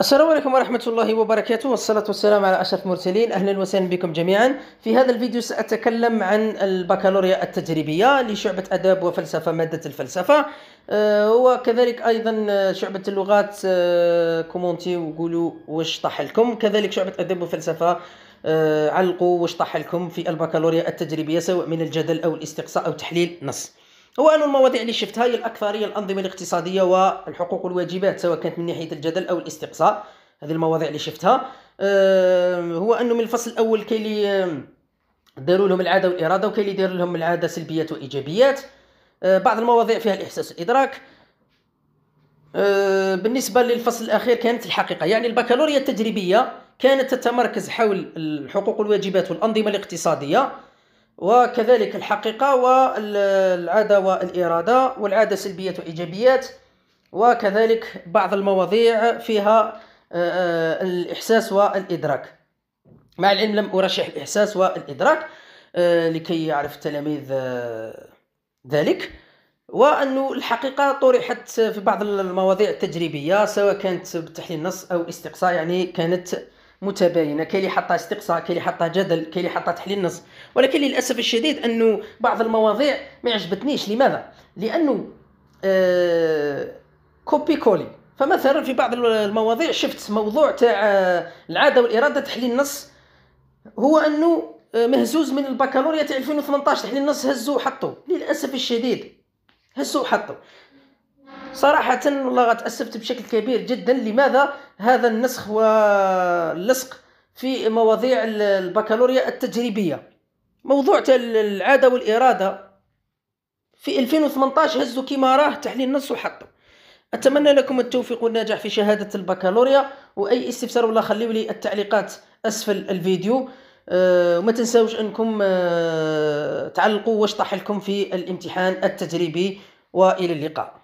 السلام عليكم ورحمة الله وبركاته والصلاة والسلام على أشرف المرسلين أهلا وسهلا بكم جميعا في هذا الفيديو سأتكلم عن البكالوريا التجريبية لشعبة أداب وفلسفة مادة الفلسفة آه، وكذلك أيضا شعبة اللغات آه، كومونتي وقولوا واش طاح لكم كذلك شعبة أداب وفلسفة آه، علقوا واش طاح لكم في البكالوريا التجريبية سواء من الجدل أو الاستقصاء أو تحليل نص هو أن المواضيع اللي شفتها هي الأكثرية الأنظمة الاقتصادية والحقوق والواجبات سواء كانت من ناحية الجدل أو الاستقصاء هذه المواضيع اللي شفتها آه، هو أنه من الفصل الأول كي اللي آه، داروا لهم العادة والإرادة وكي اللي داروا لهم العادة سلبيات وإيجابيات آه، بعض المواضيع فيها الإحساس والإدراك بالنسبة للفصل الأخير كانت الحقيقة يعني البكالوريا التجريبية كانت تتمركز حول الحقوق والواجبات والأنظمة الاقتصادية وكذلك الحقيقة والعادة والإرادة والعادة سلبيات وإيجابيات وكذلك بعض المواضيع فيها آه، آه، الإحساس والإدراك مع العلم لم أرشح الإحساس والإدراك آه، لكي يعرف التلاميذ ذلك وأن الحقيقة طرحت في بعض المواضيع التجريبية سواء كانت بتحليل النص أو استقصاء يعني كانت متباينه كاين اللي حطها استقصاء كاين اللي حطها جدل كاين اللي حطها تحليل نص ولكن للاسف الشديد انه بعض المواضيع ما عجبتنيش لماذا لانه آه كوبي كولي فمثلا في بعض المواضيع شفت موضوع تاع آه، العاده والاراده تحليل النص هو انه آه، مهزوز من البكالوريا تاع 2018 تحليل النص هزوه وحطوه للاسف الشديد هزوه وحطوه صراحة والله غتأسفت بشكل كبير جدا لماذا هذا النسخ واللصق في مواضيع البكالوريا التجريبية موضوع العادة والإرادة في 2018 هزوا كيما راه تحليل نص وحطوا أتمنى لكم التوفيق والنجاح في شهادة البكالوريا وأي استفسار ولا خليوا لي التعليقات أسفل الفيديو أه وما تنساوش أنكم أه تعلقوا واش لكم في الامتحان التجريبي وإلى اللقاء